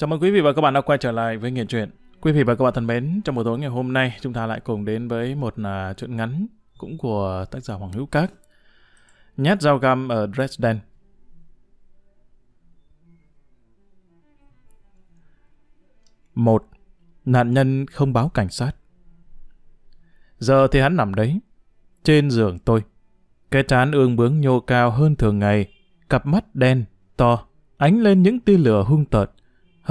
Chào mừng quý vị và các bạn đã quay trở lại với nghiện Truyện. Quý vị và các bạn thân mến, trong buổi tối ngày hôm nay chúng ta lại cùng đến với một uh, truyện ngắn cũng của tác giả Hoàng Hữu Các. Nhát dao găm ở Dresden. Một, nạn nhân không báo cảnh sát. Giờ thì hắn nằm đấy, trên giường tôi. Cái trán ương bướng nhô cao hơn thường ngày, cặp mắt đen, to, ánh lên những tia lửa hung tợn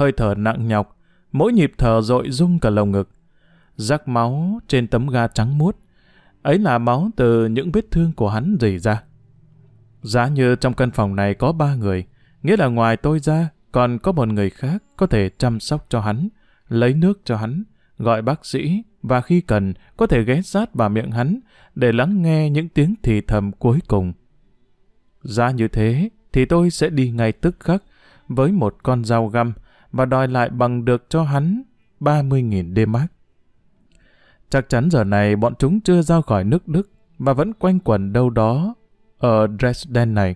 hơi thở nặng nhọc, mỗi nhịp thở dội rung cả lồng ngực. Rắc máu trên tấm ga trắng muốt, ấy là máu từ những vết thương của hắn rỉ ra. Giá như trong căn phòng này có ba người, nghĩa là ngoài tôi ra còn có một người khác có thể chăm sóc cho hắn, lấy nước cho hắn, gọi bác sĩ và khi cần có thể ghé sát vào miệng hắn để lắng nghe những tiếng thì thầm cuối cùng. Giá như thế thì tôi sẽ đi ngay tức khắc với một con dao găm và đòi lại bằng được cho hắn 30.000 đêm mát. Chắc chắn giờ này bọn chúng chưa ra khỏi nước Đức mà vẫn quanh quẩn đâu đó ở Dresden này.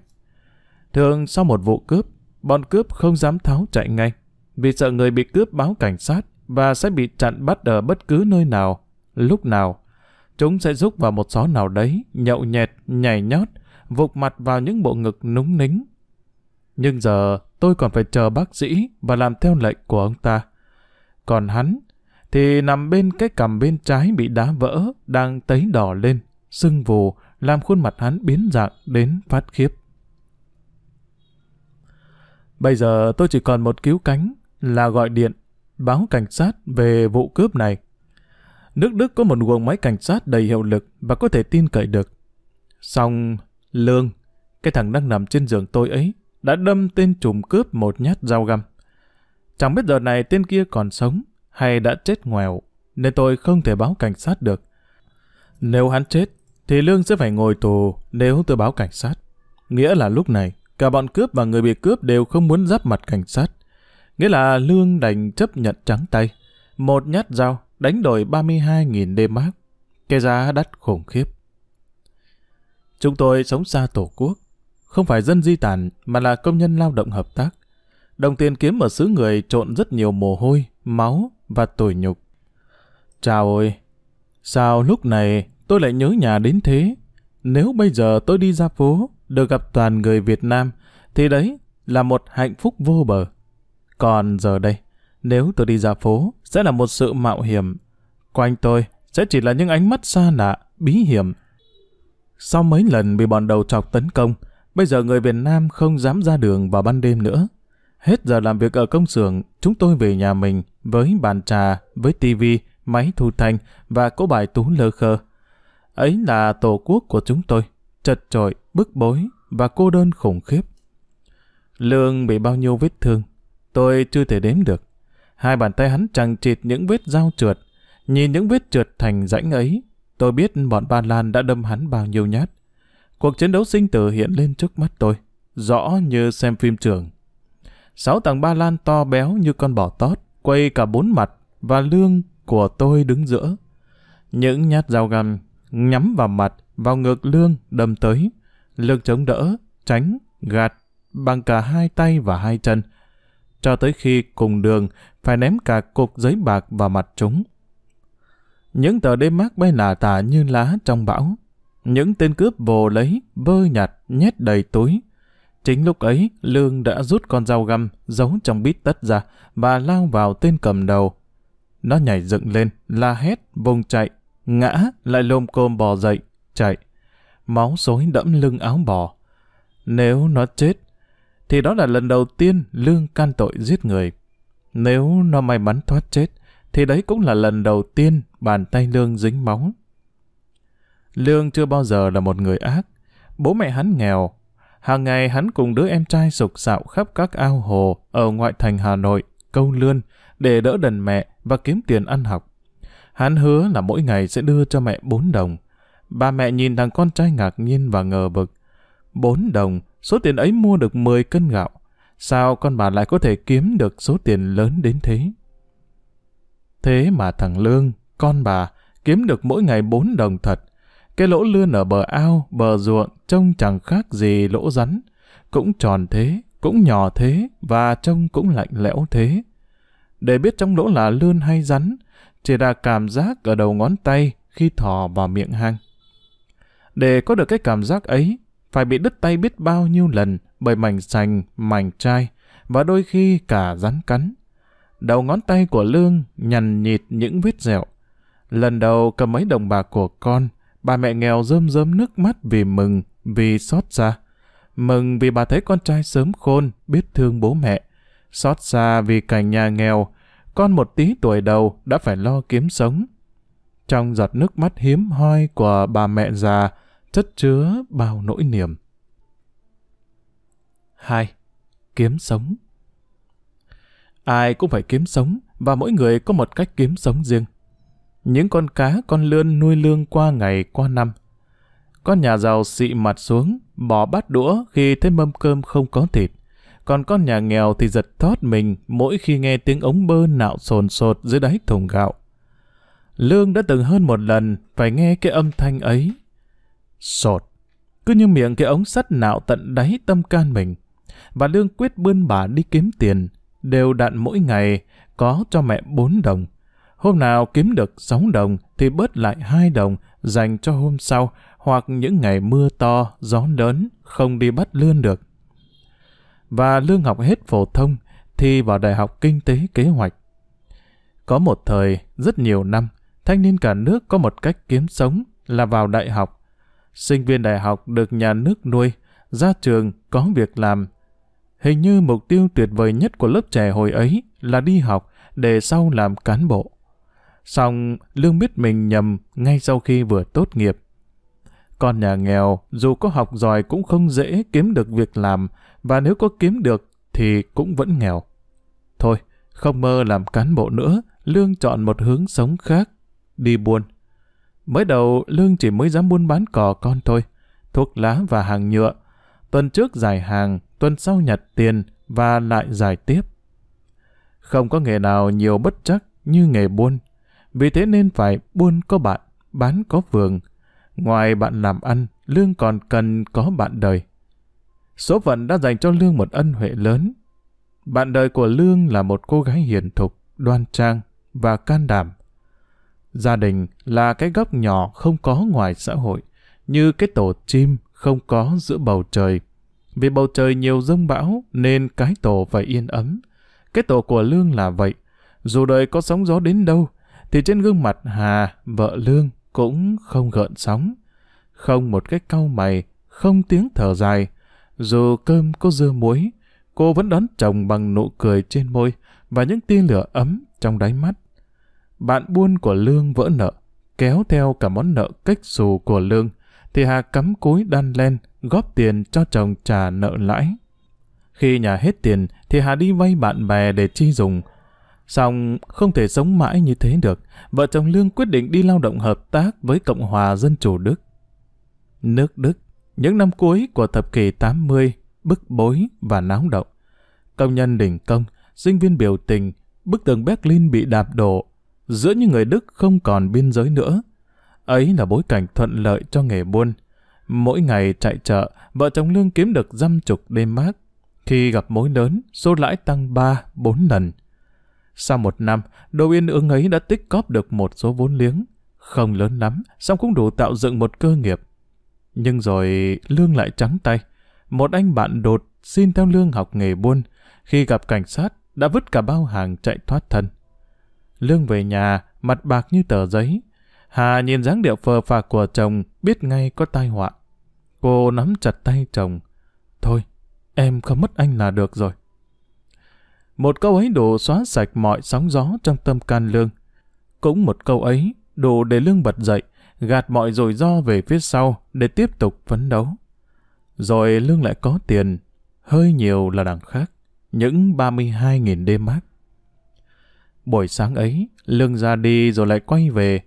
Thường sau một vụ cướp, bọn cướp không dám tháo chạy ngay vì sợ người bị cướp báo cảnh sát và sẽ bị chặn bắt ở bất cứ nơi nào, lúc nào. Chúng sẽ rúc vào một xó nào đấy, nhậu nhẹt, nhảy nhót, vụt mặt vào những bộ ngực núng nính, nhưng giờ tôi còn phải chờ bác sĩ và làm theo lệnh của ông ta. Còn hắn thì nằm bên cái cằm bên trái bị đá vỡ, đang tấy đỏ lên, sưng vù, làm khuôn mặt hắn biến dạng đến phát khiếp. Bây giờ tôi chỉ còn một cứu cánh là gọi điện, báo cảnh sát về vụ cướp này. Nước Đức có một guồng máy cảnh sát đầy hiệu lực và có thể tin cậy được. Xong, Lương, cái thằng đang nằm trên giường tôi ấy, đã đâm tên trùm cướp một nhát dao găm. Chẳng biết giờ này tên kia còn sống hay đã chết ngoèo, nên tôi không thể báo cảnh sát được. Nếu hắn chết, thì Lương sẽ phải ngồi tù nếu tôi báo cảnh sát. Nghĩa là lúc này, cả bọn cướp và người bị cướp đều không muốn giáp mặt cảnh sát. Nghĩa là Lương đành chấp nhận trắng tay. Một nhát dao đánh đổi 32.000 đêm mát. Cái giá đắt khủng khiếp. Chúng tôi sống xa tổ quốc, không phải dân di tản mà là công nhân lao động hợp tác. Đồng tiền kiếm ở xứ người trộn rất nhiều mồ hôi, máu và tủi nhục. Chào ơi! Sao lúc này tôi lại nhớ nhà đến thế? Nếu bây giờ tôi đi ra phố, được gặp toàn người Việt Nam, thì đấy là một hạnh phúc vô bờ. Còn giờ đây, nếu tôi đi ra phố, sẽ là một sự mạo hiểm. Quanh tôi sẽ chỉ là những ánh mắt xa lạ, bí hiểm. Sau mấy lần bị bọn đầu trọc tấn công, Bây giờ người Việt Nam không dám ra đường vào ban đêm nữa. Hết giờ làm việc ở công xưởng, chúng tôi về nhà mình với bàn trà, với tivi, máy thu thanh và cỗ bài tú lơ khơ. Ấy là tổ quốc của chúng tôi, chật trội, bức bối và cô đơn khủng khiếp. Lương bị bao nhiêu vết thương, tôi chưa thể đếm được. Hai bàn tay hắn chẳng chịt những vết dao trượt. Nhìn những vết trượt thành rãnh ấy, tôi biết bọn Ba Lan đã đâm hắn bao nhiêu nhát. Cuộc chiến đấu sinh tử hiện lên trước mắt tôi, rõ như xem phim trường. Sáu tầng ba lan to béo như con bò tót, quay cả bốn mặt và lương của tôi đứng giữa. Những nhát dao găm nhắm vào mặt, vào ngực lương đâm tới. lực chống đỡ, tránh, gạt bằng cả hai tay và hai chân. Cho tới khi cùng đường phải ném cả cục giấy bạc vào mặt chúng. Những tờ đêm mát bay lả tả như lá trong bão. Những tên cướp vồ lấy, vơ nhặt, nhét đầy túi. Chính lúc ấy, Lương đã rút con dao găm giấu trong bít tất ra và lao vào tên cầm đầu. Nó nhảy dựng lên, la hét, vùng chạy, ngã, lại lồm cồm bò dậy, chạy. Máu xối đẫm lưng áo bò. Nếu nó chết, thì đó là lần đầu tiên Lương can tội giết người. Nếu nó may mắn thoát chết, thì đấy cũng là lần đầu tiên bàn tay Lương dính máu Lương chưa bao giờ là một người ác. Bố mẹ hắn nghèo. Hàng ngày hắn cùng đứa em trai sục sạo khắp các ao hồ ở ngoại thành Hà Nội, câu lươn, để đỡ đần mẹ và kiếm tiền ăn học. Hắn hứa là mỗi ngày sẽ đưa cho mẹ bốn đồng. Ba mẹ nhìn thằng con trai ngạc nhiên và ngờ vực. Bốn đồng, số tiền ấy mua được 10 cân gạo. Sao con bà lại có thể kiếm được số tiền lớn đến thế? Thế mà thằng Lương, con bà, kiếm được mỗi ngày bốn đồng thật, cái lỗ lươn ở bờ ao, bờ ruộng trông chẳng khác gì lỗ rắn. Cũng tròn thế, cũng nhỏ thế và trông cũng lạnh lẽo thế. Để biết trong lỗ là lươn hay rắn, chỉ là cảm giác ở đầu ngón tay khi thò vào miệng hang. Để có được cái cảm giác ấy, phải bị đứt tay biết bao nhiêu lần bởi mảnh sành, mảnh chai và đôi khi cả rắn cắn. Đầu ngón tay của Lương nhằn nhịt những vết dẹo. Lần đầu cầm mấy đồng bạc của con, Bà mẹ nghèo rơm rớm nước mắt vì mừng, vì xót xa. Mừng vì bà thấy con trai sớm khôn, biết thương bố mẹ. Xót xa vì cảnh nhà nghèo, con một tí tuổi đầu đã phải lo kiếm sống. Trong giọt nước mắt hiếm hoi của bà mẹ già, chất chứa bao nỗi niềm. 2. Kiếm sống Ai cũng phải kiếm sống, và mỗi người có một cách kiếm sống riêng những con cá con lươn nuôi lương qua ngày qua năm. Con nhà giàu xị mặt xuống, bỏ bát đũa khi thấy mâm cơm không có thịt. Còn con nhà nghèo thì giật thót mình mỗi khi nghe tiếng ống bơ nạo sồn sột dưới đáy thùng gạo. Lương đã từng hơn một lần phải nghe cái âm thanh ấy. Sột, cứ như miệng cái ống sắt nạo tận đáy tâm can mình. Và Lương quyết bươn bả đi kiếm tiền, đều đặn mỗi ngày, có cho mẹ bốn đồng. Hôm nào kiếm được 6 đồng thì bớt lại 2 đồng dành cho hôm sau hoặc những ngày mưa to, gió lớn, không đi bắt lươn được. Và lương học hết phổ thông thì vào Đại học Kinh tế Kế hoạch. Có một thời, rất nhiều năm, thanh niên cả nước có một cách kiếm sống là vào đại học. Sinh viên đại học được nhà nước nuôi, ra trường có việc làm. Hình như mục tiêu tuyệt vời nhất của lớp trẻ hồi ấy là đi học để sau làm cán bộ. Xong Lương biết mình nhầm ngay sau khi vừa tốt nghiệp. Con nhà nghèo dù có học giỏi cũng không dễ kiếm được việc làm và nếu có kiếm được thì cũng vẫn nghèo. Thôi, không mơ làm cán bộ nữa, Lương chọn một hướng sống khác, đi buôn. Mới đầu Lương chỉ mới dám buôn bán cỏ con thôi, thuốc lá và hàng nhựa. Tuần trước giải hàng, tuần sau nhặt tiền và lại giải tiếp. Không có nghề nào nhiều bất chắc như nghề buôn, vì thế nên phải buôn có bạn, bán có vườn. Ngoài bạn làm ăn, Lương còn cần có bạn đời. Số phận đã dành cho Lương một ân huệ lớn. Bạn đời của Lương là một cô gái hiền thục, đoan trang và can đảm. Gia đình là cái góc nhỏ không có ngoài xã hội, như cái tổ chim không có giữa bầu trời. Vì bầu trời nhiều rông bão nên cái tổ phải yên ấm. Cái tổ của Lương là vậy. Dù đời có sóng gió đến đâu, thì trên gương mặt Hà, vợ Lương cũng không gợn sóng. Không một cái cau mày, không tiếng thở dài. Dù cơm có dưa muối, cô vẫn đón chồng bằng nụ cười trên môi và những tia lửa ấm trong đáy mắt. Bạn buôn của Lương vỡ nợ, kéo theo cả món nợ cách xù của Lương, thì Hà cắm cúi đan len, góp tiền cho chồng trả nợ lãi. Khi nhà hết tiền thì Hà đi vay bạn bè để chi dùng, Xong, không thể sống mãi như thế được, vợ chồng Lương quyết định đi lao động hợp tác với Cộng hòa Dân chủ Đức. Nước Đức, những năm cuối của thập kỷ 80, bức bối và náo động. Công nhân đình công, sinh viên biểu tình, bức tường Berlin bị đạp đổ, giữa những người Đức không còn biên giới nữa. Ấy là bối cảnh thuận lợi cho nghề buôn. Mỗi ngày chạy chợ, vợ chồng Lương kiếm được dăm chục đêm mát. Khi gặp mối lớn, số lãi tăng 3, 4 lần. Sau một năm, đồ yên ứng ấy đã tích cóp được một số vốn liếng. Không lớn lắm, song cũng đủ tạo dựng một cơ nghiệp. Nhưng rồi Lương lại trắng tay. Một anh bạn đột xin theo Lương học nghề buôn. Khi gặp cảnh sát, đã vứt cả bao hàng chạy thoát thân. Lương về nhà, mặt bạc như tờ giấy. Hà nhìn dáng điệu phờ phạc của chồng, biết ngay có tai họa. Cô nắm chặt tay chồng. Thôi, em không mất anh là được rồi. Một câu ấy đủ xóa sạch mọi sóng gió trong tâm can lương. Cũng một câu ấy đủ để lương bật dậy, gạt mọi rủi ro về phía sau để tiếp tục phấn đấu. Rồi lương lại có tiền, hơi nhiều là đằng khác, những 32.000 đêm mát. Buổi sáng ấy, lương ra đi rồi lại quay về.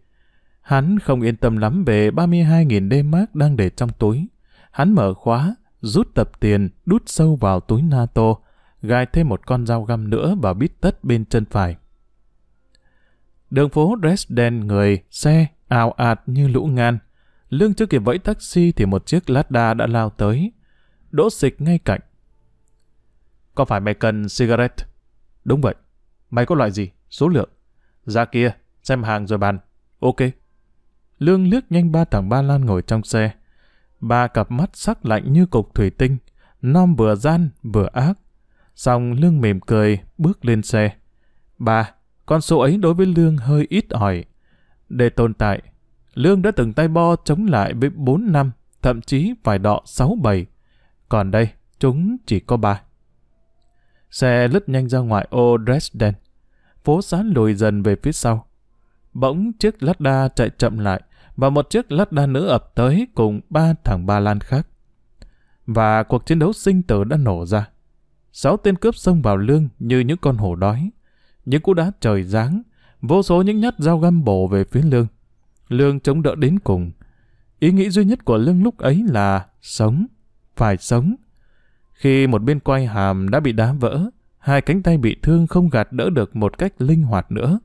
Hắn không yên tâm lắm về 32.000 đêm mát đang để trong túi. Hắn mở khóa, rút tập tiền, đút sâu vào túi NATO, gai thêm một con dao găm nữa vào bít tất bên chân phải. Đường phố Dresden người, xe, ào ạt như lũ ngan. Lương chưa kịp vẫy taxi thì một chiếc Lada đã lao tới, đỗ xịch ngay cạnh. Có phải mày cần cigarette? Đúng vậy. Mày có loại gì? Số lượng. Ra kia, xem hàng rồi bàn. Ok. Lương liếc nhanh ba thằng ba lan ngồi trong xe. Ba cặp mắt sắc lạnh như cục thủy tinh, non vừa gian vừa ác, Xong Lương mỉm cười, bước lên xe. Ba, con số ấy đối với Lương hơi ít ỏi. Để tồn tại, Lương đã từng tay bo chống lại với 4 năm, thậm chí vài đọ 6-7. Còn đây, chúng chỉ có ba Xe lướt nhanh ra ngoài ô Dresden. Phố xá lùi dần về phía sau. Bỗng chiếc lát đa chạy chậm lại và một chiếc lát đa nữa ập tới cùng ba thằng Ba Lan khác. Và cuộc chiến đấu sinh tử đã nổ ra sáu tên cướp xông vào lương như những con hổ đói. Những cú đá trời giáng, vô số những nhát dao găm bổ về phía lương. Lương chống đỡ đến cùng. Ý nghĩ duy nhất của lương lúc ấy là sống, phải sống. Khi một bên quay hàm đã bị đá vỡ, hai cánh tay bị thương không gạt đỡ được một cách linh hoạt nữa.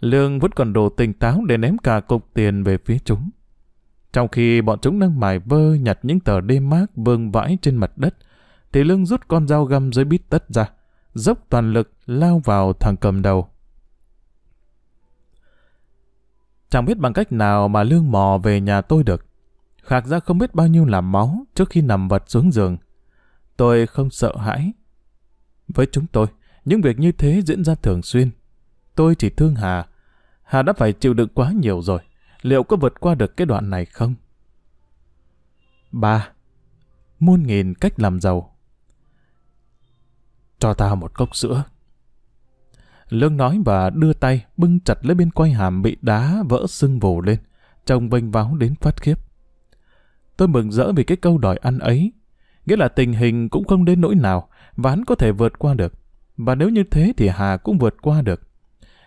Lương vẫn còn đồ tỉnh táo để ném cả cục tiền về phía chúng. Trong khi bọn chúng đang mải vơ nhặt những tờ đêm mát vương vãi trên mặt đất, thì lương rút con dao găm dưới bít tất ra, dốc toàn lực lao vào thằng cầm đầu. Chẳng biết bằng cách nào mà lương mò về nhà tôi được. Khạc ra không biết bao nhiêu làm máu trước khi nằm vật xuống giường. Tôi không sợ hãi. Với chúng tôi, những việc như thế diễn ra thường xuyên. Tôi chỉ thương Hà. Hà đã phải chịu đựng quá nhiều rồi. Liệu có vượt qua được cái đoạn này không? 3. Muôn nghìn cách làm giàu cho tao một cốc sữa. Lương nói và đưa tay bưng chặt lấy bên quay hàm bị đá vỡ sưng vù lên. Trông vênh váo đến phát khiếp. Tôi mừng rỡ vì cái câu đòi ăn ấy. Nghĩa là tình hình cũng không đến nỗi nào và hắn có thể vượt qua được. Và nếu như thế thì Hà cũng vượt qua được.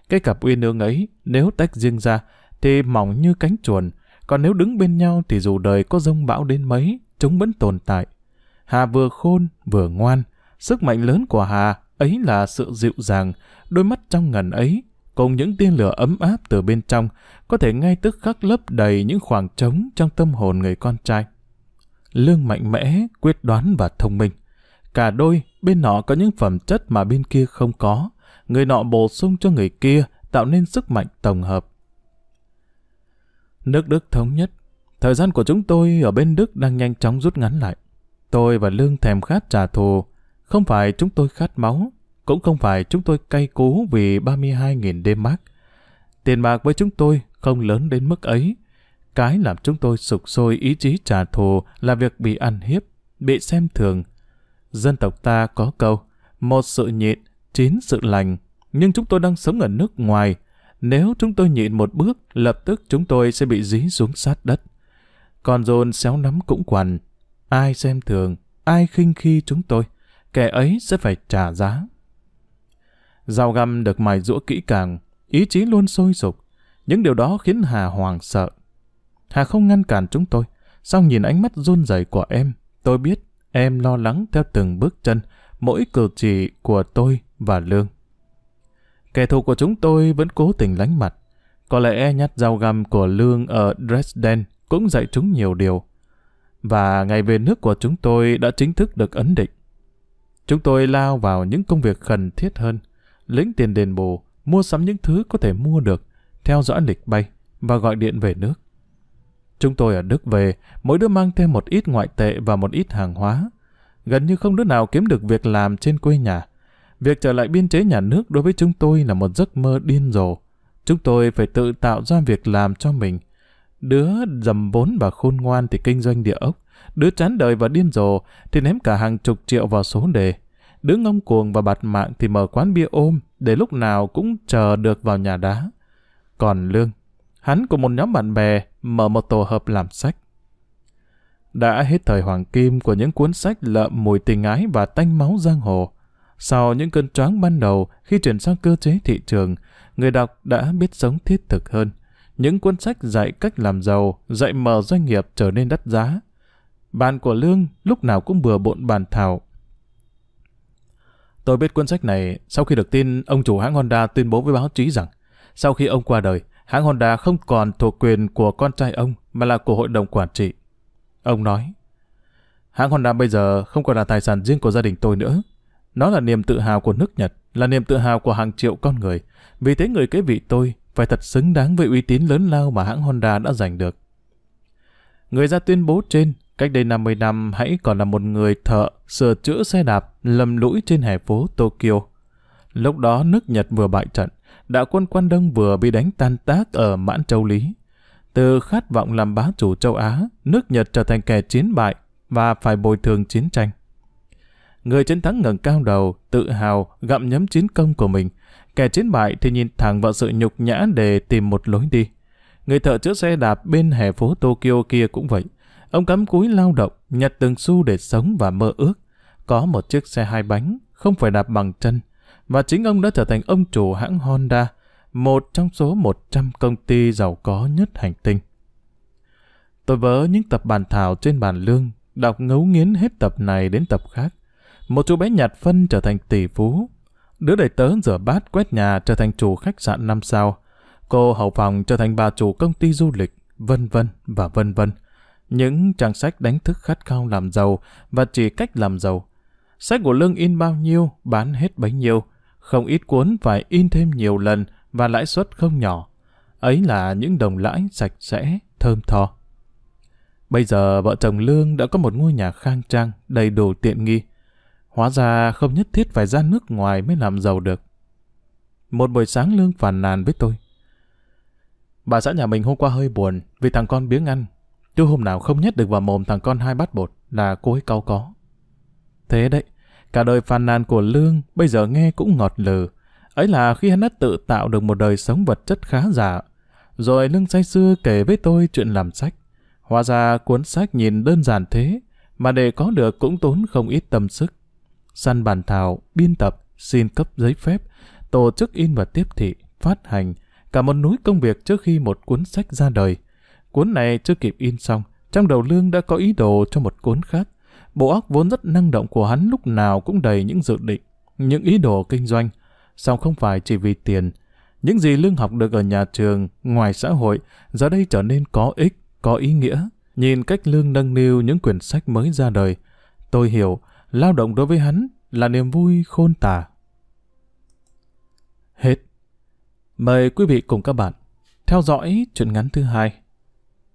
Cái cặp uyên ương ấy nếu tách riêng ra thì mỏng như cánh chuồn. Còn nếu đứng bên nhau thì dù đời có rông bão đến mấy chúng vẫn tồn tại. Hà vừa khôn vừa ngoan Sức mạnh lớn của Hà ấy là sự dịu dàng, đôi mắt trong ngần ấy, cùng những tia lửa ấm áp từ bên trong, có thể ngay tức khắc lấp đầy những khoảng trống trong tâm hồn người con trai. Lương mạnh mẽ, quyết đoán và thông minh. Cả đôi, bên nọ có những phẩm chất mà bên kia không có. Người nọ bổ sung cho người kia, tạo nên sức mạnh tổng hợp. Nước Đức thống nhất. Thời gian của chúng tôi ở bên Đức đang nhanh chóng rút ngắn lại. Tôi và Lương thèm khát trả thù, không phải chúng tôi khát máu, cũng không phải chúng tôi cay cú vì 32.000 đêm mát. Tiền bạc với chúng tôi không lớn đến mức ấy. Cái làm chúng tôi sụp sôi ý chí trả thù là việc bị ăn hiếp, bị xem thường. Dân tộc ta có câu, một sự nhịn, chín sự lành. Nhưng chúng tôi đang sống ở nước ngoài. Nếu chúng tôi nhịn một bước, lập tức chúng tôi sẽ bị dí xuống sát đất. Còn dồn xéo nắm cũng quằn. Ai xem thường, ai khinh khi chúng tôi kẻ ấy sẽ phải trả giá. Dao găm được mài rũa kỹ càng, ý chí luôn sôi sục. Những điều đó khiến Hà hoàng sợ. Hà không ngăn cản chúng tôi, song nhìn ánh mắt run rẩy của em, tôi biết em lo lắng theo từng bước chân, mỗi cử chỉ của tôi và Lương. Kẻ thù của chúng tôi vẫn cố tình lánh mặt. Có lẽ nhát dao găm của Lương ở Dresden cũng dạy chúng nhiều điều. Và ngày về nước của chúng tôi đã chính thức được ấn định. Chúng tôi lao vào những công việc khẩn thiết hơn, lĩnh tiền đền bù, mua sắm những thứ có thể mua được, theo dõi lịch bay và gọi điện về nước. Chúng tôi ở Đức về, mỗi đứa mang thêm một ít ngoại tệ và một ít hàng hóa. Gần như không đứa nào kiếm được việc làm trên quê nhà. Việc trở lại biên chế nhà nước đối với chúng tôi là một giấc mơ điên rồ. Chúng tôi phải tự tạo ra việc làm cho mình. Đứa dầm bốn và khôn ngoan thì kinh doanh địa ốc đứa chán đời và điên rồ thì ném cả hàng chục triệu vào số đề. Đứa ngông cuồng và bạt mạng thì mở quán bia ôm để lúc nào cũng chờ được vào nhà đá. Còn Lương, hắn cùng một nhóm bạn bè mở một tổ hợp làm sách. Đã hết thời hoàng kim của những cuốn sách lợm mùi tình ái và tanh máu giang hồ. Sau những cơn choáng ban đầu khi chuyển sang cơ chế thị trường, người đọc đã biết sống thiết thực hơn. Những cuốn sách dạy cách làm giàu, dạy mở doanh nghiệp trở nên đắt giá, bạn của Lương lúc nào cũng vừa bộn bàn thảo. Tôi biết cuốn sách này sau khi được tin ông chủ hãng Honda tuyên bố với báo chí rằng sau khi ông qua đời, hãng Honda không còn thuộc quyền của con trai ông mà là của hội đồng quản trị. Ông nói, hãng Honda bây giờ không còn là tài sản riêng của gia đình tôi nữa. Nó là niềm tự hào của nước Nhật, là niềm tự hào của hàng triệu con người. Vì thế người kế vị tôi phải thật xứng đáng với uy tín lớn lao mà hãng Honda đã giành được. Người ra tuyên bố trên Cách đây 50 năm hãy còn là một người thợ sửa chữa xe đạp lầm lũi trên hè phố Tokyo. Lúc đó nước Nhật vừa bại trận, đạo quân Quan Đông vừa bị đánh tan tác ở Mãn Châu Lý. Từ khát vọng làm bá chủ châu Á, nước Nhật trở thành kẻ chiến bại và phải bồi thường chiến tranh. Người chiến thắng ngẩng cao đầu, tự hào, gặm nhấm chiến công của mình. Kẻ chiến bại thì nhìn thẳng vào sự nhục nhã để tìm một lối đi. Người thợ chữa xe đạp bên hè phố Tokyo kia cũng vậy. Ông cắm cúi lao động, nhặt từng xu để sống và mơ ước. Có một chiếc xe hai bánh, không phải đạp bằng chân. Và chính ông đã trở thành ông chủ hãng Honda, một trong số 100 công ty giàu có nhất hành tinh. Tôi vỡ những tập bàn thảo trên bàn lương, đọc ngấu nghiến hết tập này đến tập khác. Một chú bé nhặt phân trở thành tỷ phú. Đứa đầy tớ rửa bát quét nhà trở thành chủ khách sạn năm sao. Cô hậu phòng trở thành bà chủ công ty du lịch, vân vân và vân vân những trang sách đánh thức khát khao làm giàu và chỉ cách làm giàu. Sách của Lương in bao nhiêu, bán hết bấy nhiêu, không ít cuốn phải in thêm nhiều lần và lãi suất không nhỏ. Ấy là những đồng lãi sạch sẽ, thơm tho. Bây giờ vợ chồng Lương đã có một ngôi nhà khang trang, đầy đủ tiện nghi. Hóa ra không nhất thiết phải ra nước ngoài mới làm giàu được. Một buổi sáng Lương phàn nàn với tôi. Bà xã nhà mình hôm qua hơi buồn vì thằng con biếng ăn, Chứ hôm nào không nhét được vào mồm thằng con hai bát bột là cô ấy cau có. Thế đấy, cả đời phàn nàn của Lương bây giờ nghe cũng ngọt lừ. Ấy là khi hắn đã tự tạo được một đời sống vật chất khá giả. Rồi Lương say xưa kể với tôi chuyện làm sách. Hóa ra cuốn sách nhìn đơn giản thế, mà để có được cũng tốn không ít tâm sức. Săn bàn thảo, biên tập, xin cấp giấy phép, tổ chức in và tiếp thị, phát hành, cả một núi công việc trước khi một cuốn sách ra đời – Cuốn này chưa kịp in xong, trong đầu Lương đã có ý đồ cho một cuốn khác. Bộ óc vốn rất năng động của hắn lúc nào cũng đầy những dự định, những ý đồ kinh doanh. Song không phải chỉ vì tiền. Những gì Lương học được ở nhà trường, ngoài xã hội, giờ đây trở nên có ích, có ý nghĩa. Nhìn cách Lương nâng niu những quyển sách mới ra đời, tôi hiểu lao động đối với hắn là niềm vui khôn tả. Hết. Mời quý vị cùng các bạn theo dõi truyện ngắn thứ hai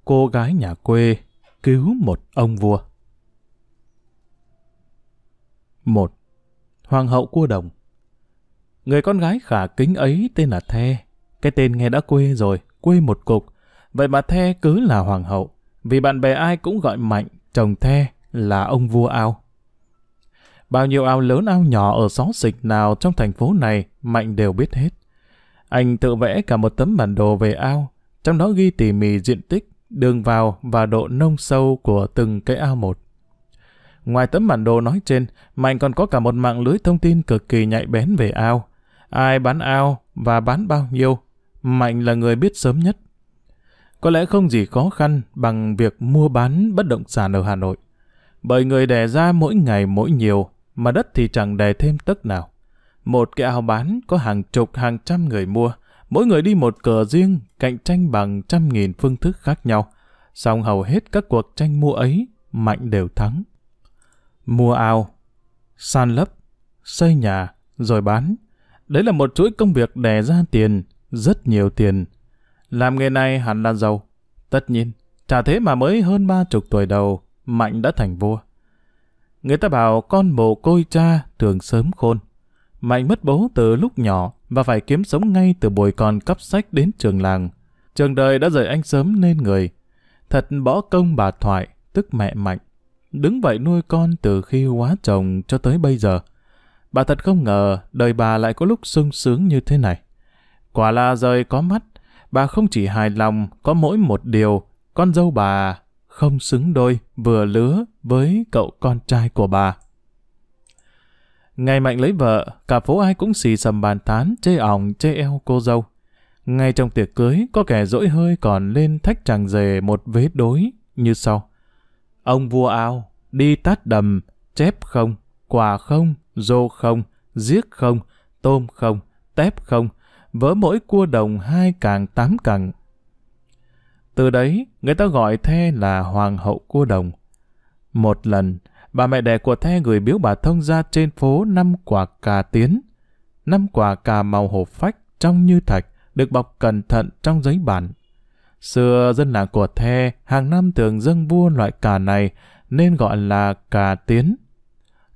cô gái nhà quê cứu một ông vua. một Hoàng hậu cua đồng Người con gái khả kính ấy tên là The. Cái tên nghe đã quê rồi, quê một cục. Vậy mà The cứ là hoàng hậu, vì bạn bè ai cũng gọi mạnh chồng The là ông vua ao. Bao nhiêu ao lớn ao nhỏ ở xó xịch nào trong thành phố này, Mạnh đều biết hết. Anh tự vẽ cả một tấm bản đồ về ao, trong đó ghi tỉ mỉ diện tích, đường vào và độ nông sâu của từng cái ao một. Ngoài tấm bản đồ nói trên, Mạnh còn có cả một mạng lưới thông tin cực kỳ nhạy bén về ao. Ai bán ao và bán bao nhiêu, Mạnh là người biết sớm nhất. Có lẽ không gì khó khăn bằng việc mua bán bất động sản ở Hà Nội. Bởi người đẻ ra mỗi ngày mỗi nhiều, mà đất thì chẳng đẻ thêm tất nào. Một cái ao bán có hàng chục hàng trăm người mua, mỗi người đi một cờ riêng, cạnh tranh bằng trăm nghìn phương thức khác nhau. Song hầu hết các cuộc tranh mua ấy, Mạnh đều thắng. Mua ao, san lấp, xây nhà, rồi bán. Đấy là một chuỗi công việc đè ra tiền, rất nhiều tiền. Làm nghề này hẳn là giàu. Tất nhiên, chả thế mà mới hơn ba chục tuổi đầu, Mạnh đã thành vua. Người ta bảo con mồ côi cha thường sớm khôn. Mạnh mất bố từ lúc nhỏ và phải kiếm sống ngay từ bồi còn cấp sách đến trường làng. Trường đời đã rời anh sớm nên người. Thật bỏ công bà Thoại, tức mẹ Mạnh. Đứng vậy nuôi con từ khi hóa chồng cho tới bây giờ. Bà thật không ngờ đời bà lại có lúc sung sướng như thế này. Quả là rời có mắt, bà không chỉ hài lòng có mỗi một điều, con dâu bà không xứng đôi vừa lứa với cậu con trai của bà. Ngày Mạnh lấy vợ, cả phố ai cũng xì sầm bàn tán, chê ỏng, chê eo cô dâu. Ngay trong tiệc cưới, có kẻ dỗi hơi còn lên thách chàng rể một vế đối như sau. Ông vua ao, đi tát đầm, chép không, quà không, dô không, giết không, tôm không, tép không, vỡ mỗi cua đồng hai càng tám càng. Từ đấy, người ta gọi the là hoàng hậu cua đồng. Một lần, bà mẹ đẻ của The gửi biếu bà thông ra trên phố năm quả cà tiến, năm quả cà màu hộp phách trong như thạch, được bọc cẩn thận trong giấy bản. Xưa dân làng của The hàng năm thường dâng vua loại cà này nên gọi là cà tiến.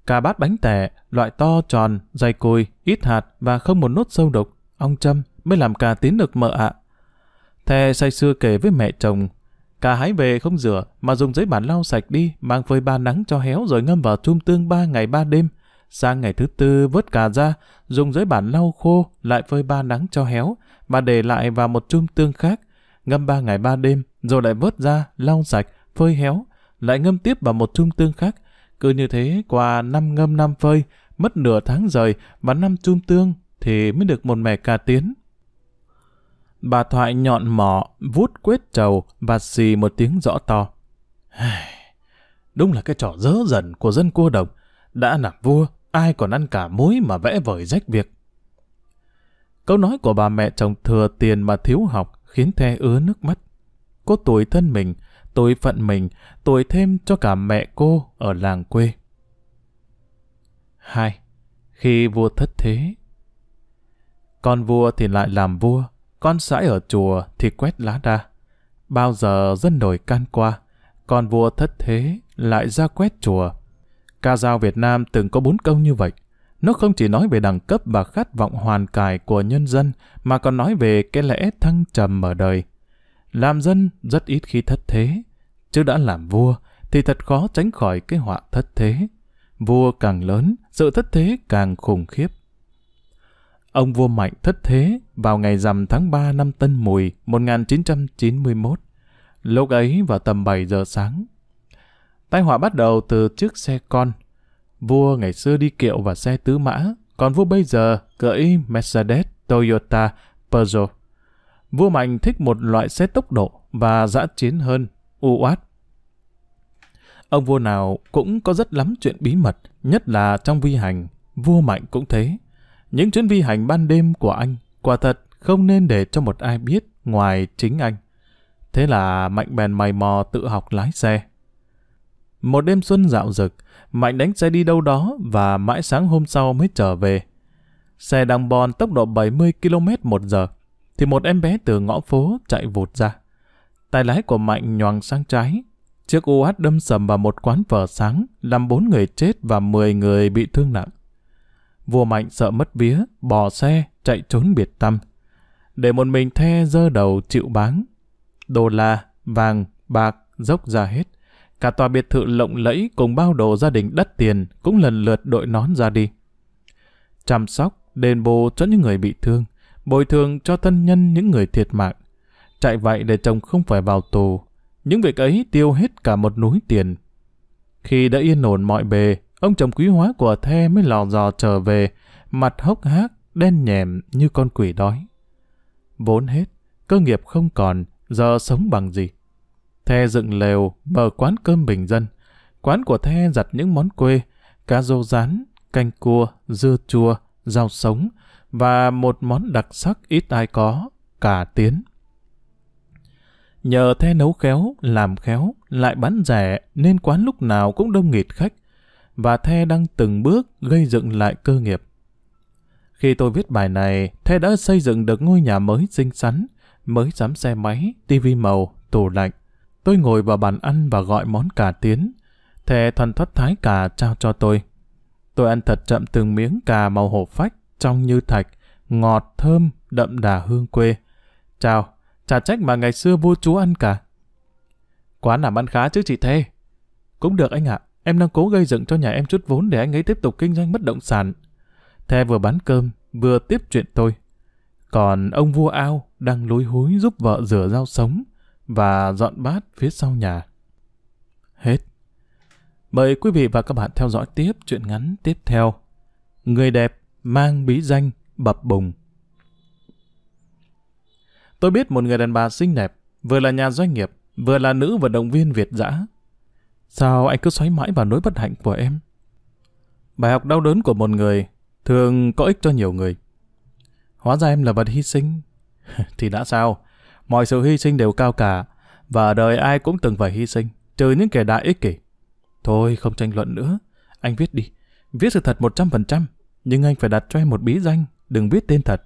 Cà bát bánh tẻ, loại to tròn, dày cùi, ít hạt và không một nốt sâu độc, ong châm mới làm cà tiến được mợ ạ. The say xưa kể với mẹ chồng Cả hái về không rửa, mà dùng giấy bản lau sạch đi, mang phơi ba nắng cho héo rồi ngâm vào chum tương ba ngày ba đêm. Sang ngày thứ tư vớt cà ra, dùng giấy bản lau khô, lại phơi ba nắng cho héo, mà để lại vào một chum tương khác. Ngâm ba ngày ba đêm, rồi lại vớt ra, lau sạch, phơi héo, lại ngâm tiếp vào một chum tương khác. Cứ như thế, qua năm ngâm năm phơi, mất nửa tháng rời và năm chum tương thì mới được một mẻ cà tiến bà thoại nhọn mỏ, vút quết trầu và xì một tiếng rõ to. Đúng là cái trò dớ dần của dân cô đồng. Đã làm vua, ai còn ăn cả muối mà vẽ vời rách việc. Câu nói của bà mẹ chồng thừa tiền mà thiếu học khiến The ứa nước mắt. Cô tuổi thân mình, tuổi phận mình, tuổi thêm cho cả mẹ cô ở làng quê. 2. Khi vua thất thế Con vua thì lại làm vua, con sãi ở chùa thì quét lá ra. Bao giờ dân nổi can qua, còn vua thất thế lại ra quét chùa. Ca dao Việt Nam từng có bốn câu như vậy. Nó không chỉ nói về đẳng cấp và khát vọng hoàn cải của nhân dân, mà còn nói về cái lẽ thăng trầm ở đời. Làm dân rất ít khi thất thế, chứ đã làm vua thì thật khó tránh khỏi cái họa thất thế. Vua càng lớn, sự thất thế càng khủng khiếp. Ông vua Mạnh thất thế vào ngày rằm tháng 3 năm Tân Mùi 1991. Lúc ấy vào tầm 7 giờ sáng. Tai họa bắt đầu từ chiếc xe con. Vua ngày xưa đi kiệu và xe tứ mã, còn vua bây giờ cưỡi Mercedes, Toyota, Peugeot. Vua Mạnh thích một loại xe tốc độ và dã chiến hơn, u uát. Ông vua nào cũng có rất lắm chuyện bí mật, nhất là trong vi hành, vua Mạnh cũng thế. Những chuyến vi hành ban đêm của anh quả thật không nên để cho một ai biết ngoài chính anh. Thế là Mạnh bèn mày mò tự học lái xe. Một đêm xuân dạo rực, Mạnh đánh xe đi đâu đó và mãi sáng hôm sau mới trở về. Xe đang bon tốc độ 70 km một giờ, thì một em bé từ ngõ phố chạy vụt ra. Tay lái của Mạnh nhoàng sang trái, chiếc UH đâm sầm vào một quán phở sáng, làm bốn người chết và 10 người bị thương nặng. Vua Mạnh sợ mất vía, bỏ xe, chạy trốn biệt tâm. Để một mình the dơ đầu chịu báng. Đô la, vàng, bạc, dốc ra hết. Cả tòa biệt thự lộng lẫy cùng bao đồ gia đình đất tiền cũng lần lượt đội nón ra đi. Chăm sóc, đền bù cho những người bị thương, bồi thường cho thân nhân những người thiệt mạng. Chạy vậy để chồng không phải vào tù. Những việc ấy tiêu hết cả một núi tiền. Khi đã yên ổn mọi bề, Ông chồng quý hóa của The mới lò dò trở về, mặt hốc hác, đen nhèm như con quỷ đói. Vốn hết, cơ nghiệp không còn, giờ sống bằng gì? The dựng lều, mở quán cơm bình dân. Quán của The giặt những món quê, cá rô rán, canh cua, dưa chua, rau sống và một món đặc sắc ít ai có, cà tiến. Nhờ The nấu khéo, làm khéo, lại bán rẻ nên quán lúc nào cũng đông nghịt khách và The đang từng bước gây dựng lại cơ nghiệp. Khi tôi viết bài này, The đã xây dựng được ngôi nhà mới xinh xắn, mới sắm xe máy, tivi màu, tủ lạnh. Tôi ngồi vào bàn ăn và gọi món cà tiến. The thần thoát thái cà trao cho tôi. Tôi ăn thật chậm từng miếng cà màu hổ phách, trong như thạch, ngọt, thơm, đậm đà hương quê. Chào, chả trách mà ngày xưa vua chú ăn cả. Quán làm ăn khá chứ chị the Cũng được anh ạ. Em đang cố gây dựng cho nhà em chút vốn để anh ấy tiếp tục kinh doanh bất động sản. The vừa bán cơm, vừa tiếp chuyện tôi. Còn ông vua ao đang lối húi giúp vợ rửa rau sống và dọn bát phía sau nhà. Hết. Mời quý vị và các bạn theo dõi tiếp chuyện ngắn tiếp theo. Người đẹp mang bí danh bập bùng. Tôi biết một người đàn bà xinh đẹp, vừa là nhà doanh nghiệp, vừa là nữ vận động viên Việt dã, Sao anh cứ xoáy mãi vào nỗi bất hạnh của em? Bài học đau đớn của một người thường có ích cho nhiều người. Hóa ra em là vật hy sinh. Thì đã sao? Mọi sự hy sinh đều cao cả, và đời ai cũng từng phải hy sinh, trừ những kẻ đại ích kỷ. Thôi không tranh luận nữa, anh viết đi. Viết sự thật 100%, nhưng anh phải đặt cho em một bí danh, đừng viết tên thật.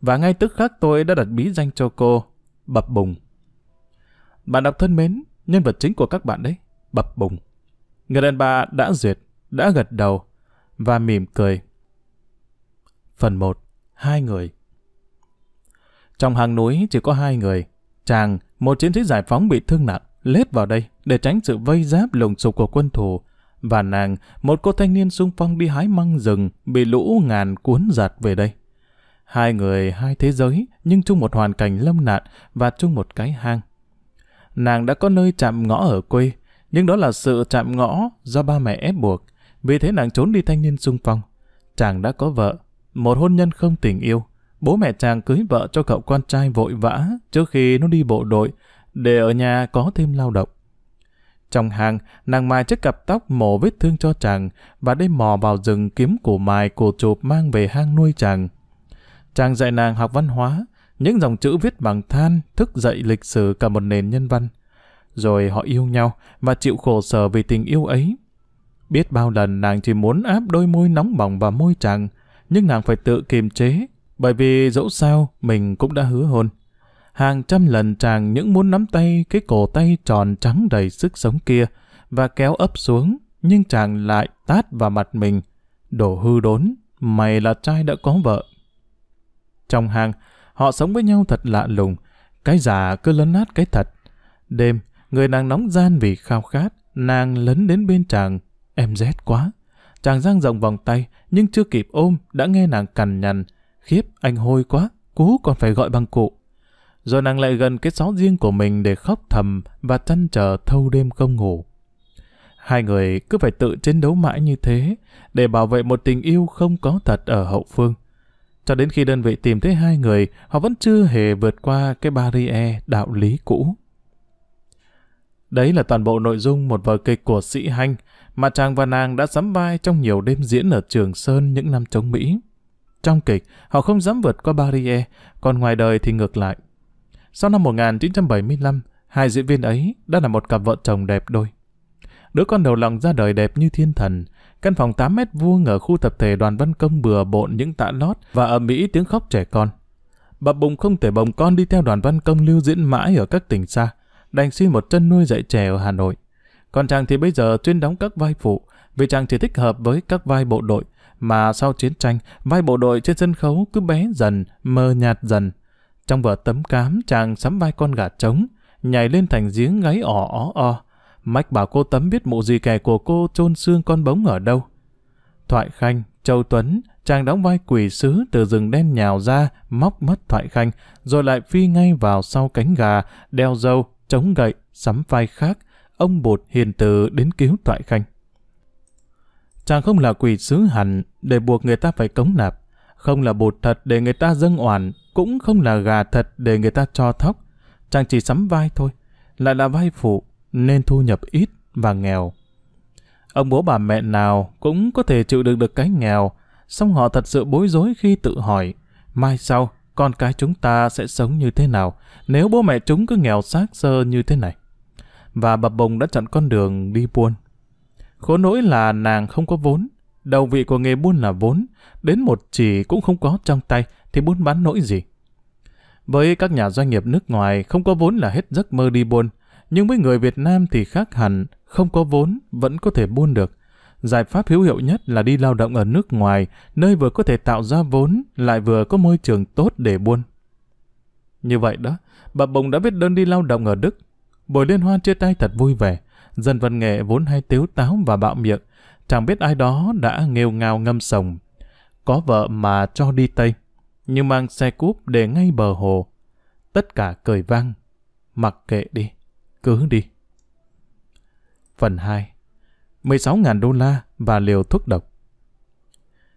Và ngay tức khắc tôi đã đặt bí danh cho cô, Bập Bùng. Bạn đọc thân mến, nhân vật chính của các bạn đấy bập bùng. Người đàn bà đã duyệt, đã gật đầu và mỉm cười. Phần 1. Hai người Trong hang núi chỉ có hai người. Chàng, một chiến sĩ giải phóng bị thương nặng, lết vào đây để tránh sự vây giáp lùng sục của quân thù. Và nàng, một cô thanh niên sung phong đi hái măng rừng, bị lũ ngàn cuốn giặt về đây. Hai người hai thế giới, nhưng chung một hoàn cảnh lâm nạn và chung một cái hang. Nàng đã có nơi chạm ngõ ở quê, nhưng đó là sự chạm ngõ do ba mẹ ép buộc, vì thế nàng trốn đi thanh niên sung phong. Chàng đã có vợ, một hôn nhân không tình yêu. Bố mẹ chàng cưới vợ cho cậu con trai vội vã trước khi nó đi bộ đội, để ở nhà có thêm lao động. Trong hang nàng mài chiếc cặp tóc mổ vết thương cho chàng và đi mò vào rừng kiếm củ mài củ chụp mang về hang nuôi chàng. Chàng dạy nàng học văn hóa, những dòng chữ viết bằng than thức dậy lịch sử cả một nền nhân văn. Rồi họ yêu nhau và chịu khổ sở vì tình yêu ấy. Biết bao lần nàng chỉ muốn áp đôi môi nóng bỏng vào môi chàng, nhưng nàng phải tự kiềm chế, bởi vì dẫu sao mình cũng đã hứa hôn. Hàng trăm lần chàng những muốn nắm tay cái cổ tay tròn trắng đầy sức sống kia và kéo ấp xuống, nhưng chàng lại tát vào mặt mình. Đổ hư đốn, mày là trai đã có vợ. Trong hàng, họ sống với nhau thật lạ lùng, cái giả cứ lấn nát cái thật. Đêm, Người nàng nóng gian vì khao khát, nàng lấn đến bên chàng. Em rét quá. Chàng giang rộng vòng tay, nhưng chưa kịp ôm, đã nghe nàng cằn nhằn. Khiếp, anh hôi quá, cú còn phải gọi bằng cụ. Rồi nàng lại gần cái xó riêng của mình để khóc thầm và chăn trở thâu đêm không ngủ. Hai người cứ phải tự chiến đấu mãi như thế để bảo vệ một tình yêu không có thật ở hậu phương. Cho đến khi đơn vị tìm thấy hai người, họ vẫn chưa hề vượt qua cái barrier đạo lý cũ. Đấy là toàn bộ nội dung một vở kịch của Sĩ Hanh mà chàng và nàng đã sắm vai trong nhiều đêm diễn ở Trường Sơn những năm chống Mỹ. Trong kịch, họ không dám vượt qua barrier, còn ngoài đời thì ngược lại. Sau năm 1975, hai diễn viên ấy đã là một cặp vợ chồng đẹp đôi. Đứa con đầu lòng ra đời đẹp như thiên thần, căn phòng 8 mét vuông ở khu tập thể đoàn văn công bừa bộn những tạ lót và ở mỹ tiếng khóc trẻ con. Bà Bùng không thể bồng con đi theo đoàn văn công lưu diễn mãi ở các tỉnh xa, đành xin một chân nuôi dạy trẻ ở Hà Nội. Còn chàng thì bây giờ chuyên đóng các vai phụ, vì chàng chỉ thích hợp với các vai bộ đội, mà sau chiến tranh, vai bộ đội trên sân khấu cứ bé dần, mờ nhạt dần. Trong vở tấm cám, chàng sắm vai con gà trống, nhảy lên thành giếng ngáy ỏ ó o. Mách bảo cô tấm biết mụ gì kẻ của cô chôn xương con bóng ở đâu. Thoại Khanh, Châu Tuấn, chàng đóng vai quỷ sứ từ rừng đen nhào ra, móc mất Thoại Khanh, rồi lại phi ngay vào sau cánh gà, đeo dâu, chống gậy, sắm vai khác, ông bột hiền từ đến cứu toại khanh. Chàng không là quỷ sứ hẳn để buộc người ta phải cống nạp, không là bột thật để người ta dâng oản, cũng không là gà thật để người ta cho thóc. Chàng chỉ sắm vai thôi, lại là vai phụ, nên thu nhập ít và nghèo. Ông bố bà mẹ nào cũng có thể chịu đựng được cái nghèo, song họ thật sự bối rối khi tự hỏi, mai sau con cái chúng ta sẽ sống như thế nào nếu bố mẹ chúng cứ nghèo xác sơ như thế này. Và bà Bồng đã chọn con đường đi buôn. Khổ nỗi là nàng không có vốn, đầu vị của nghề buôn là vốn, đến một chỉ cũng không có trong tay thì buôn bán nỗi gì. Với các nhà doanh nghiệp nước ngoài không có vốn là hết giấc mơ đi buôn, nhưng với người Việt Nam thì khác hẳn, không có vốn vẫn có thể buôn được giải pháp hữu hiệu nhất là đi lao động ở nước ngoài, nơi vừa có thể tạo ra vốn, lại vừa có môi trường tốt để buôn. Như vậy đó, bà Bồng đã viết đơn đi lao động ở Đức. Bồi Liên Hoan chia tay thật vui vẻ. Dân văn nghệ vốn hay tiếu táo và bạo miệng. Chẳng biết ai đó đã nghêu ngao ngâm sồng. Có vợ mà cho đi Tây, nhưng mang xe cúp để ngay bờ hồ. Tất cả cười vang. Mặc kệ đi, cứ đi. Phần 2 16.000 đô la và liều thuốc độc.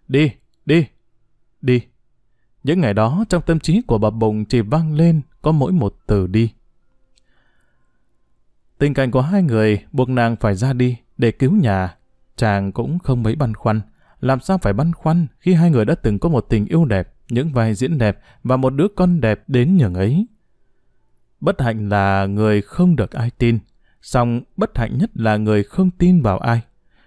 Đi, đi, đi. Những ngày đó trong tâm trí của bà Bùng chỉ vang lên có mỗi một từ đi. Tình cảnh của hai người buộc nàng phải ra đi để cứu nhà. Chàng cũng không mấy băn khoăn. Làm sao phải băn khoăn khi hai người đã từng có một tình yêu đẹp, những vai diễn đẹp và một đứa con đẹp đến nhường ấy. Bất hạnh là người không được ai tin, song bất hạnh nhất là người không tin vào ai.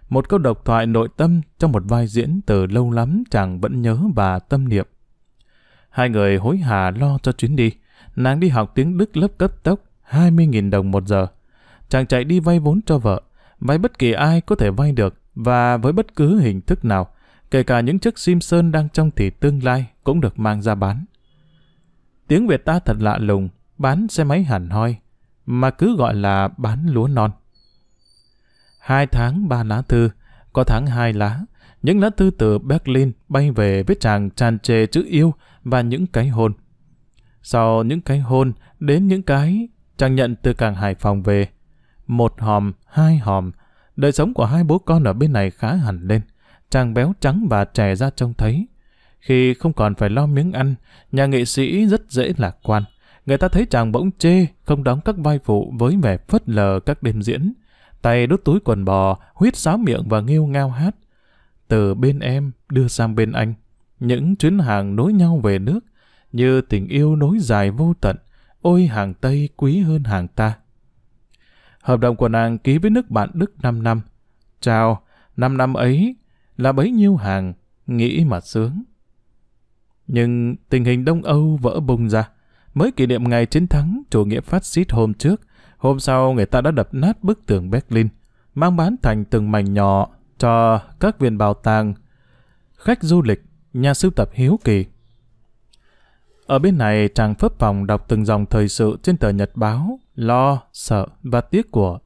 Một câu độc thoại nội tâm trong một vai diễn từ lâu lắm chàng vẫn nhớ và tâm niệm. Hai người hối hả lo cho chuyến đi. Nàng đi học tiếng Đức lớp cấp tốc 20.000 đồng một giờ. Chàng chạy đi vay vốn cho vợ. Vay bất kỳ ai có thể vay được và với bất cứ hình thức nào, kể cả những chiếc Simpson đang trong thị tương lai cũng được mang ra bán. Tiếng Việt ta thật lạ lùng, bán xe máy hẳn hoi, mà cứ gọi là bán lúa non. Hai tháng ba lá thư, có tháng hai lá, những lá thư từ Berlin bay về với chàng tràn trề chữ yêu và những cái hôn. Sau những cái hôn, đến những cái chàng nhận từ cảng Hải Phòng về. Một hòm, hai hòm, đời sống của hai bố con ở bên này khá hẳn lên. Chàng béo trắng và trẻ ra trông thấy. Khi không còn phải lo miếng ăn, nhà nghệ sĩ rất dễ lạc quan người ta thấy chàng bỗng chê, không đóng các vai phụ với vẻ phất lờ các đêm diễn. Tay đút túi quần bò, huyết sáo miệng và nghêu ngao hát. Từ bên em đưa sang bên anh, những chuyến hàng nối nhau về nước, như tình yêu nối dài vô tận, ôi hàng Tây quý hơn hàng ta. Hợp đồng của nàng ký với nước bạn Đức 5 năm. Chào, 5 năm ấy là bấy nhiêu hàng, nghĩ mà sướng. Nhưng tình hình Đông Âu vỡ bùng ra mới kỷ niệm ngày chiến thắng chủ nghĩa phát xít hôm trước, hôm sau người ta đã đập nát bức tường Berlin, mang bán thành từng mảnh nhỏ cho các viện bảo tàng, khách du lịch, nhà sưu tập hiếu kỳ. Ở bên này, chàng phấp phòng đọc từng dòng thời sự trên tờ nhật báo, lo, sợ và tiếc của.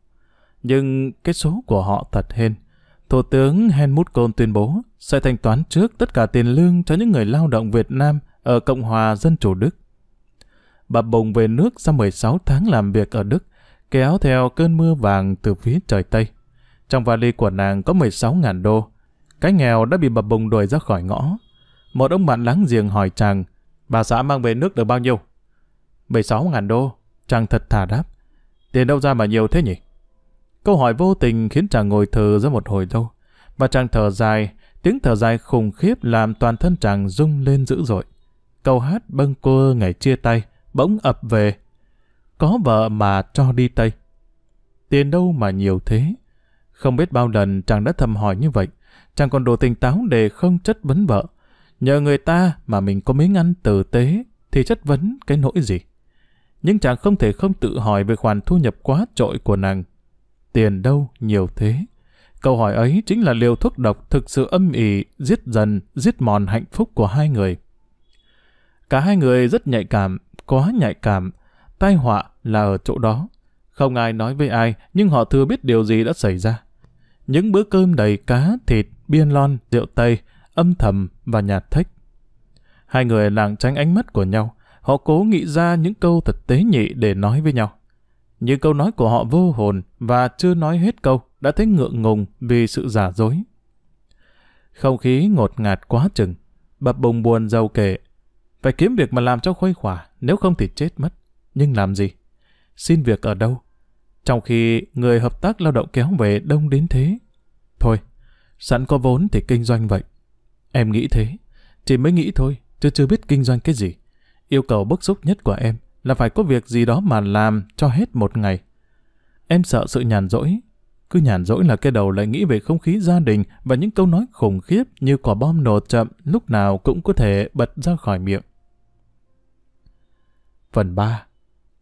Nhưng cái số của họ thật hên. Thủ tướng Helmut Kohl tuyên bố sẽ thanh toán trước tất cả tiền lương cho những người lao động Việt Nam ở Cộng hòa Dân Chủ Đức bà bồng về nước sau 16 tháng làm việc ở Đức, kéo theo cơn mưa vàng từ phía trời Tây. Trong vali của nàng có 16.000 đô. Cái nghèo đã bị bà bồng đuổi ra khỏi ngõ. Một ông bạn láng giềng hỏi chàng, bà xã mang về nước được bao nhiêu? 16.000 đô. Chàng thật thà đáp, tiền đâu ra mà nhiều thế nhỉ? Câu hỏi vô tình khiến chàng ngồi thờ ra một hồi lâu. Và chàng thở dài, tiếng thở dài khủng khiếp làm toàn thân chàng rung lên dữ dội. Câu hát bâng quơ ngày chia tay, bỗng ập về. Có vợ mà cho đi Tây. Tiền đâu mà nhiều thế. Không biết bao lần chàng đã thầm hỏi như vậy. Chàng còn đồ tình táo để không chất vấn vợ. Nhờ người ta mà mình có miếng ăn tử tế thì chất vấn cái nỗi gì. Nhưng chàng không thể không tự hỏi về khoản thu nhập quá trội của nàng. Tiền đâu nhiều thế. Câu hỏi ấy chính là liều thuốc độc thực sự âm ỉ, giết dần, giết mòn hạnh phúc của hai người. Cả hai người rất nhạy cảm, quá nhạy cảm. Tai họa là ở chỗ đó. Không ai nói với ai, nhưng họ thừa biết điều gì đã xảy ra. Những bữa cơm đầy cá, thịt, biên lon, rượu tây, âm thầm và nhạt thách. Hai người lảng tránh ánh mắt của nhau, họ cố nghĩ ra những câu thật tế nhị để nói với nhau. Những câu nói của họ vô hồn và chưa nói hết câu đã thấy ngượng ngùng vì sự giả dối. Không khí ngột ngạt quá chừng, bập bùng buồn giàu kể phải kiếm việc mà làm cho khuây khỏa, nếu không thì chết mất. Nhưng làm gì? Xin việc ở đâu? Trong khi người hợp tác lao động kéo về đông đến thế. Thôi, sẵn có vốn thì kinh doanh vậy. Em nghĩ thế, chỉ mới nghĩ thôi, chứ chưa biết kinh doanh cái gì. Yêu cầu bức xúc nhất của em là phải có việc gì đó mà làm cho hết một ngày. Em sợ sự nhàn rỗi. Cứ nhàn rỗi là cái đầu lại nghĩ về không khí gia đình và những câu nói khủng khiếp như quả bom nổ chậm lúc nào cũng có thể bật ra khỏi miệng. Phần 3.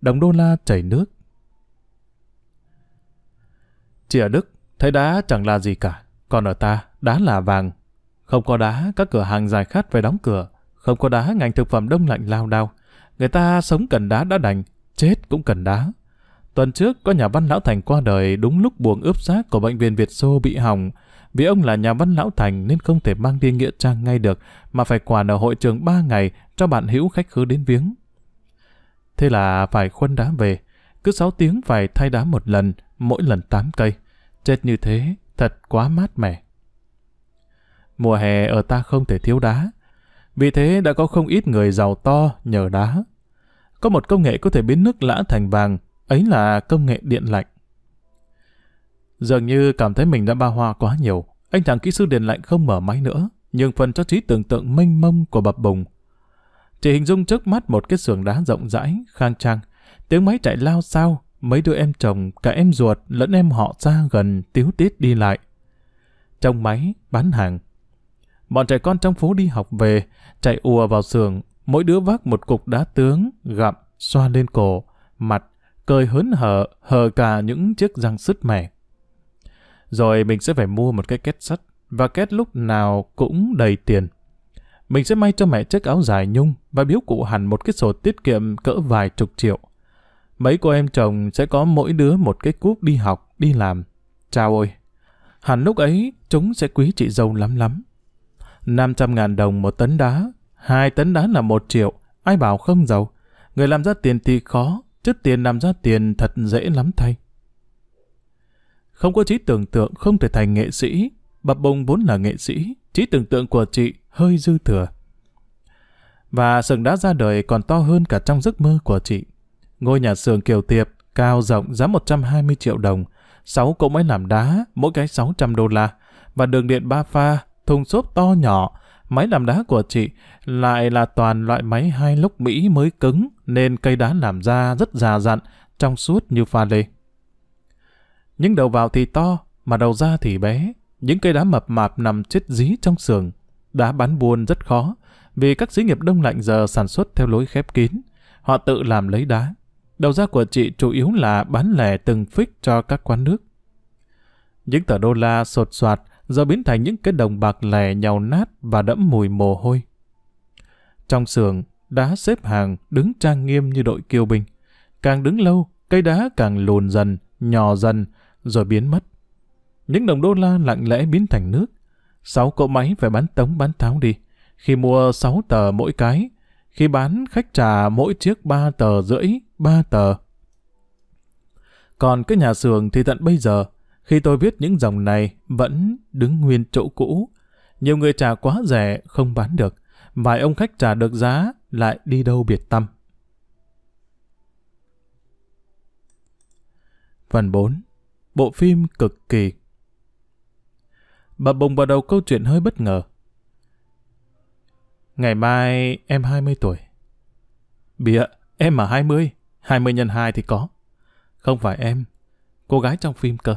Đồng đô la chảy nước Chỉ ở Đức, thấy đá chẳng là gì cả. Còn ở ta, đá là vàng. Không có đá, các cửa hàng dài khát phải đóng cửa. Không có đá, ngành thực phẩm đông lạnh lao đao. Người ta sống cần đá đã đành, chết cũng cần đá. Tuần trước có nhà văn lão Thành qua đời đúng lúc buồng ướp xác của bệnh viện Việt Xô bị hỏng. Vì ông là nhà văn lão Thành nên không thể mang đi nghĩa trang ngay được mà phải quản ở hội trường 3 ngày cho bạn hữu khách khứ đến viếng. Thế là phải khuân đá về, cứ 6 tiếng phải thay đá một lần, mỗi lần 8 cây. Chết như thế, thật quá mát mẻ. Mùa hè ở ta không thể thiếu đá, vì thế đã có không ít người giàu to nhờ đá. Có một công nghệ có thể biến nước lã thành vàng, ấy là công nghệ điện lạnh. Dường như cảm thấy mình đã ba hoa quá nhiều, anh chàng kỹ sư điện lạnh không mở máy nữa, nhưng phần cho trí tưởng tượng mênh mông của bập bùng chỉ hình dung trước mắt một cái sườn đá rộng rãi, khang trang. Tiếng máy chạy lao sao, mấy đứa em chồng, cả em ruột, lẫn em họ xa gần, tiếu tiết đi lại. Trong máy, bán hàng. Bọn trẻ con trong phố đi học về, chạy ùa vào sườn, mỗi đứa vác một cục đá tướng, gặm, xoa lên cổ, mặt, cười hớn hở, hờ cả những chiếc răng sứt mẻ. Rồi mình sẽ phải mua một cái két sắt, và két lúc nào cũng đầy tiền. Mình sẽ may cho mẹ chiếc áo dài nhung và biếu cụ hẳn một cái sổ tiết kiệm cỡ vài chục triệu. Mấy cô em chồng sẽ có mỗi đứa một cái cúp đi học, đi làm. Chào ơi Hẳn lúc ấy, chúng sẽ quý chị dâu lắm lắm. 500 ngàn đồng một tấn đá, hai tấn đá là một triệu, ai bảo không giàu. Người làm ra tiền thì khó, chứ tiền làm ra tiền thật dễ lắm thay. Không có trí tưởng tượng không thể thành nghệ sĩ, bập bông vốn là nghệ sĩ, trí tưởng tượng của chị hơi dư thừa. Và sừng đã ra đời còn to hơn cả trong giấc mơ của chị. Ngôi nhà sườn kiều tiệp, cao rộng giá 120 triệu đồng, 6 cỗ máy làm đá, mỗi cái 600 đô la, và đường điện ba pha, thùng xốp to nhỏ, máy làm đá của chị lại là toàn loại máy hai lốc Mỹ mới cứng nên cây đá làm ra rất già dặn, trong suốt như pha lê. Những đầu vào thì to, mà đầu ra thì bé. Những cây đá mập mạp nằm chết dí trong sườn, Đá bán buôn rất khó, vì các xí nghiệp đông lạnh giờ sản xuất theo lối khép kín. Họ tự làm lấy đá. Đầu ra của chị chủ yếu là bán lẻ từng phích cho các quán nước. Những tờ đô la sột soạt giờ biến thành những cái đồng bạc lẻ nhàu nát và đẫm mùi mồ hôi. Trong xưởng đá xếp hàng đứng trang nghiêm như đội kiêu binh. Càng đứng lâu, cây đá càng lùn dần, nhỏ dần, rồi biến mất. Những đồng đô la lặng lẽ biến thành nước, sáu cỗ máy phải bán tống bán tháo đi. Khi mua sáu tờ mỗi cái, khi bán khách trả mỗi chiếc ba tờ rưỡi, ba tờ. Còn cái nhà xưởng thì tận bây giờ, khi tôi viết những dòng này vẫn đứng nguyên chỗ cũ. Nhiều người trả quá rẻ không bán được, vài ông khách trả được giá lại đi đâu biệt tâm. Phần 4. Bộ phim cực kỳ bà bùng vào đầu câu chuyện hơi bất ngờ. Ngày mai em 20 tuổi. Bịa, em mà 20, 20 nhân 2 thì có. Không phải em, cô gái trong phim cơ.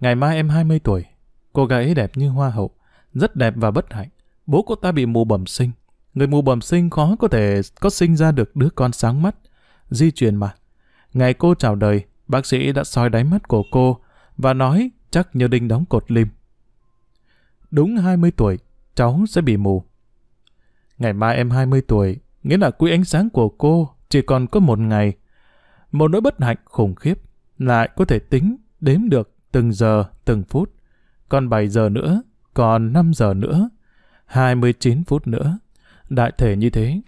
Ngày mai em 20 tuổi, cô gái ấy đẹp như hoa hậu, rất đẹp và bất hạnh. Bố cô ta bị mù bẩm sinh. Người mù bẩm sinh khó có thể có sinh ra được đứa con sáng mắt. Di truyền mà. Ngày cô chào đời, bác sĩ đã soi đáy mắt của cô và nói chắc như đinh đóng cột lim đúng 20 tuổi, cháu sẽ bị mù. Ngày mai em 20 tuổi, nghĩa là quỹ ánh sáng của cô chỉ còn có một ngày. Một nỗi bất hạnh khủng khiếp, lại có thể tính, đếm được từng giờ, từng phút. Còn 7 giờ nữa, còn 5 giờ nữa, 29 phút nữa. Đại thể như thế.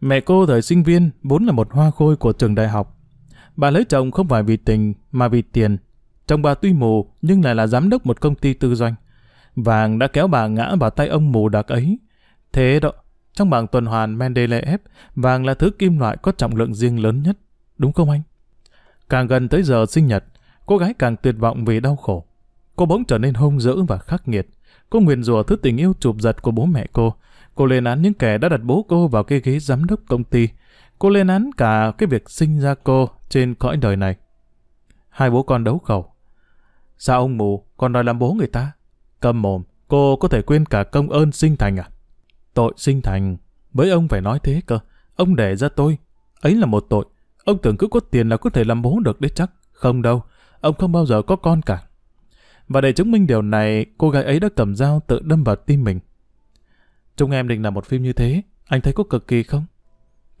Mẹ cô thời sinh viên vốn là một hoa khôi của trường đại học. Bà lấy chồng không phải vì tình mà vì tiền Chồng bà tuy mù nhưng lại là giám đốc một công ty tư doanh. Vàng đã kéo bà ngã vào tay ông mù đặc ấy. Thế đó, trong bảng tuần hoàn Mendeleev, vàng là thứ kim loại có trọng lượng riêng lớn nhất. Đúng không anh? Càng gần tới giờ sinh nhật, cô gái càng tuyệt vọng vì đau khổ. Cô bỗng trở nên hung dữ và khắc nghiệt. Cô nguyền rủa thứ tình yêu chụp giật của bố mẹ cô. Cô lên án những kẻ đã đặt bố cô vào cái ghế giám đốc công ty. Cô lên án cả cái việc sinh ra cô trên cõi đời này. Hai bố con đấu khẩu. Sao ông mù còn đòi làm bố người ta? Cầm mồm, cô có thể quên cả công ơn sinh thành à? Tội sinh thành, với ông phải nói thế cơ. Ông đẻ ra tôi, ấy là một tội. Ông tưởng cứ có tiền là có thể làm bố được đấy chắc. Không đâu, ông không bao giờ có con cả. Và để chứng minh điều này, cô gái ấy đã cầm dao tự đâm vào tim mình. Chúng em định làm một phim như thế, anh thấy có cực kỳ không?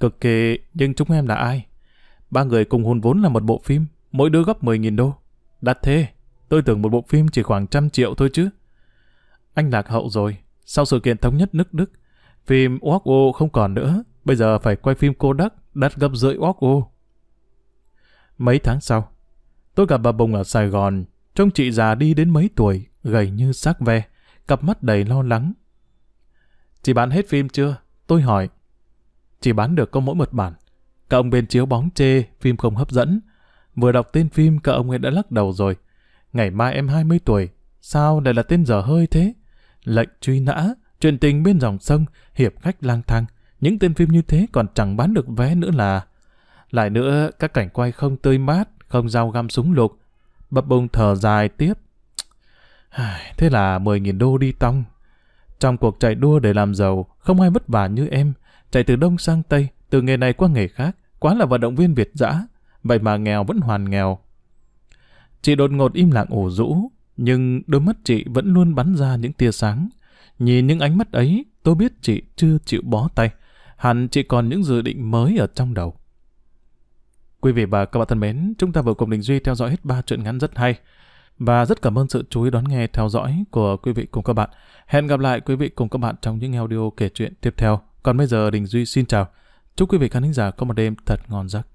Cực kỳ, nhưng chúng em là ai? Ba người cùng hùn vốn là một bộ phim, mỗi đứa góp 10.000 đô. Đắt thế, Tôi tưởng một bộ phim chỉ khoảng trăm triệu thôi chứ. Anh lạc hậu rồi. Sau sự kiện thống nhất nước Đức, phim Walk không còn nữa. Bây giờ phải quay phim cô Đắc, đắt gấp rưỡi Walk Mấy tháng sau, tôi gặp bà bồng ở Sài Gòn. Trông chị già đi đến mấy tuổi, gầy như xác ve, cặp mắt đầy lo lắng. Chị bán hết phim chưa? Tôi hỏi. chị bán được có mỗi một bản. Các ông bên chiếu bóng chê, phim không hấp dẫn. Vừa đọc tên phim, các ông ấy đã lắc đầu rồi. Ngày mai em 20 tuổi, sao lại là tên dở hơi thế? Lệnh truy nã, chuyện tình bên dòng sông, hiệp khách lang thang. Những tên phim như thế còn chẳng bán được vé nữa là... Lại nữa, các cảnh quay không tươi mát, không dao găm súng lục. Bập bùng thở dài tiếp. Thế là 10.000 đô đi tong. Trong cuộc chạy đua để làm giàu, không ai vất vả như em. Chạy từ đông sang tây, từ nghề này qua nghề khác, quá là vận động viên Việt dã. Vậy mà nghèo vẫn hoàn nghèo, Chị đột ngột im lặng ủ rũ, nhưng đôi mắt chị vẫn luôn bắn ra những tia sáng. Nhìn những ánh mắt ấy, tôi biết chị chưa chịu bó tay. Hẳn chị còn những dự định mới ở trong đầu. Quý vị và các bạn thân mến, chúng ta vừa cùng Đình Duy theo dõi hết ba chuyện ngắn rất hay. Và rất cảm ơn sự chú ý đón nghe theo dõi của quý vị cùng các bạn. Hẹn gặp lại quý vị cùng các bạn trong những audio kể chuyện tiếp theo. Còn bây giờ Đình Duy xin chào. Chúc quý vị khán giả có một đêm thật ngon giấc.